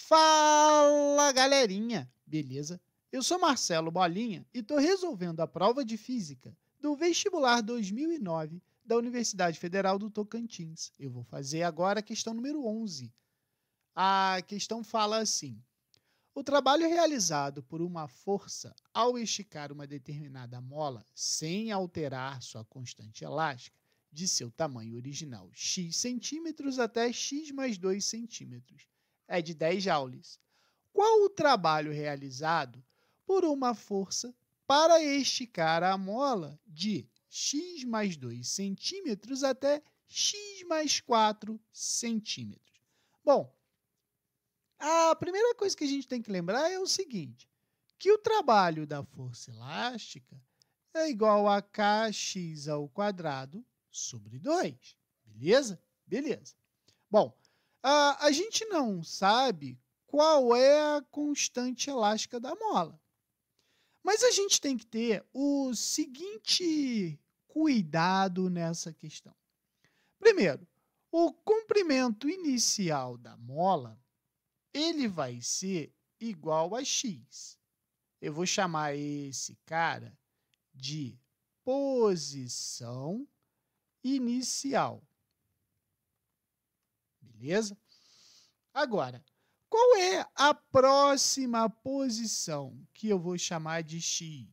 Fala galerinha, beleza? Eu sou Marcelo Bolinha e estou resolvendo a prova de física do vestibular 2009 da Universidade Federal do Tocantins. Eu vou fazer agora a questão número 11. A questão fala assim: O trabalho realizado por uma força ao esticar uma determinada mola sem alterar sua constante elástica de seu tamanho original, x centímetros até x mais 2 centímetros é de 10 joules. Qual o trabalho realizado por uma força para esticar a mola de x mais 2 centímetros até x mais 4 centímetros? Bom, a primeira coisa que a gente tem que lembrar é o seguinte, que o trabalho da força elástica é igual a kx ao quadrado sobre 2, beleza? Beleza. Bom, a, a gente não sabe qual é a constante elástica da mola. Mas a gente tem que ter o seguinte cuidado nessa questão. Primeiro, o comprimento inicial da mola ele vai ser igual a x. Eu vou chamar esse cara de posição inicial. Beleza? Agora, qual é a próxima posição que eu vou chamar de x1?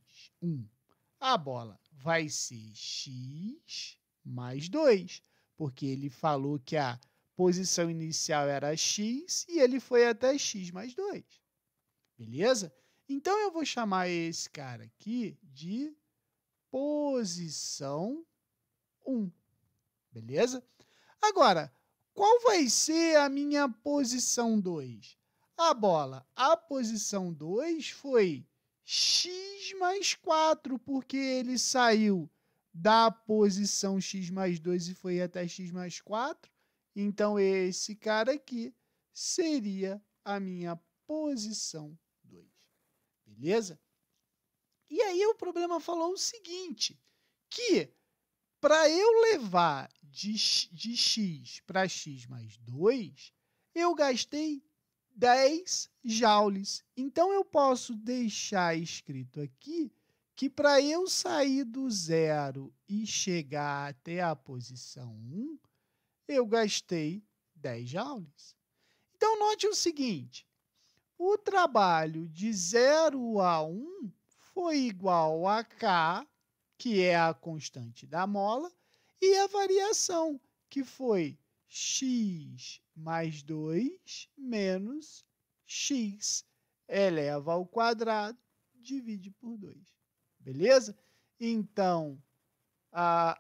A bola vai ser x mais 2, porque ele falou que a posição inicial era x e ele foi até x mais 2. Beleza? Então eu vou chamar esse cara aqui de posição 1. Beleza? Agora, qual vai ser a minha posição 2? A bola, a posição 2 foi x mais 4, porque ele saiu da posição x mais 2 e foi até x mais 4. Então, esse cara aqui seria a minha posição 2. Beleza? E aí o problema falou o seguinte, que para eu levar de, de x para x mais 2, eu gastei 10 joules. Então eu posso deixar escrito aqui que para eu sair do zero e chegar até a posição 1, eu gastei 10 joules. Então note o seguinte, o trabalho de 0 a 1 foi igual a K que é a constante da mola, e a variação, que foi x mais 2 menos x eleva ao quadrado, divide por 2. Beleza? Então, a,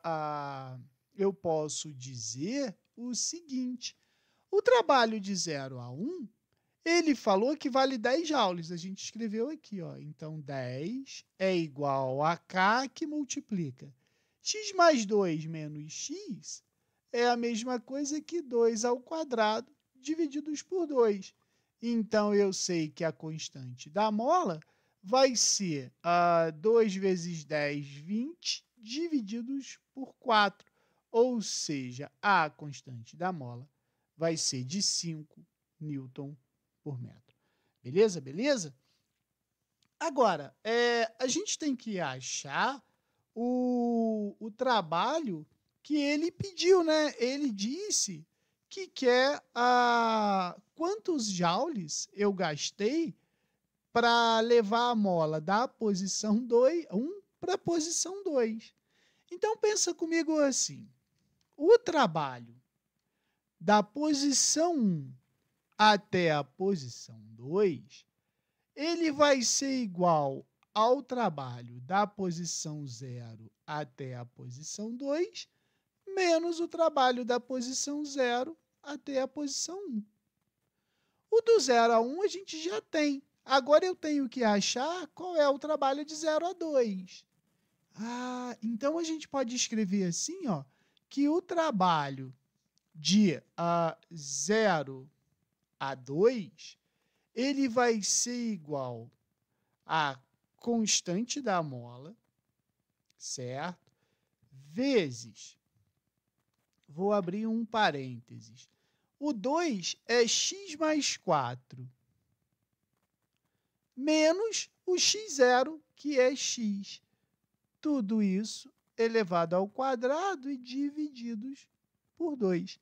a, eu posso dizer o seguinte, o trabalho de 0 a 1 um ele falou que vale 10 joules. A gente escreveu aqui, ó. Então, 10 é igual a K que multiplica. X mais 2 menos X é a mesma coisa que 2 ao quadrado divididos por 2. Então, eu sei que a constante da mola vai ser uh, ah, 2 vezes 10, 20, divididos por 4. Ou seja, a constante da mola vai ser de 5 newton por metro. Beleza? Beleza? Agora, é, a gente tem que achar o, o trabalho que ele pediu, né? Ele disse que quer a ah, quantos joules eu gastei para levar a mola da posição 1 um, para a posição 2. Então pensa comigo assim: o trabalho da posição 1 até a posição 2, ele vai ser igual ao trabalho da posição 0 até a posição 2, menos o trabalho da posição 0 até a posição 1. Um. O do 0 a 1 um a gente já tem. Agora eu tenho que achar qual é o trabalho de 0 a 2. Ah, então a gente pode escrever assim, ó, que o trabalho de uh, ah, 0 a 2, ele vai ser igual a constante da mola, certo? Vezes, vou abrir um parênteses. O 2 é x mais 4, menos o x0, que é x. Tudo isso elevado ao quadrado e divididos por 2.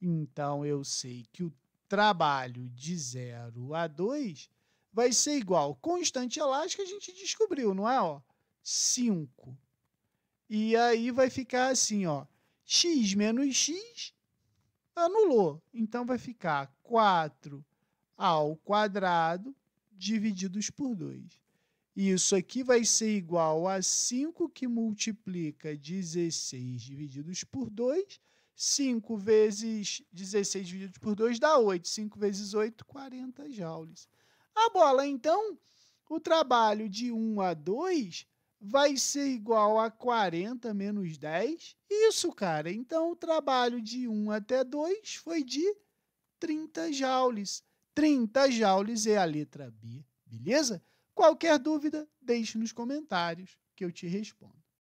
Então, eu sei que o trabalho de 0 a 2 vai ser igual. Constante elástica a gente descobriu, não é? 5. E aí vai ficar assim, ó. x menos x anulou. Então vai ficar 4 ao quadrado divididos por 2. Isso aqui vai ser igual a 5 que multiplica 16 divididos por 2 5 vezes 16 dividido por 2 dá 8. 5 vezes 8, 40 joules. A bola, então, o trabalho de 1 a 2 vai ser igual a 40 menos 10. Isso, cara. Então, o trabalho de 1 até 2 foi de 30 joules. 30 joules é a letra B, beleza? Qualquer dúvida, deixe nos comentários que eu te respondo.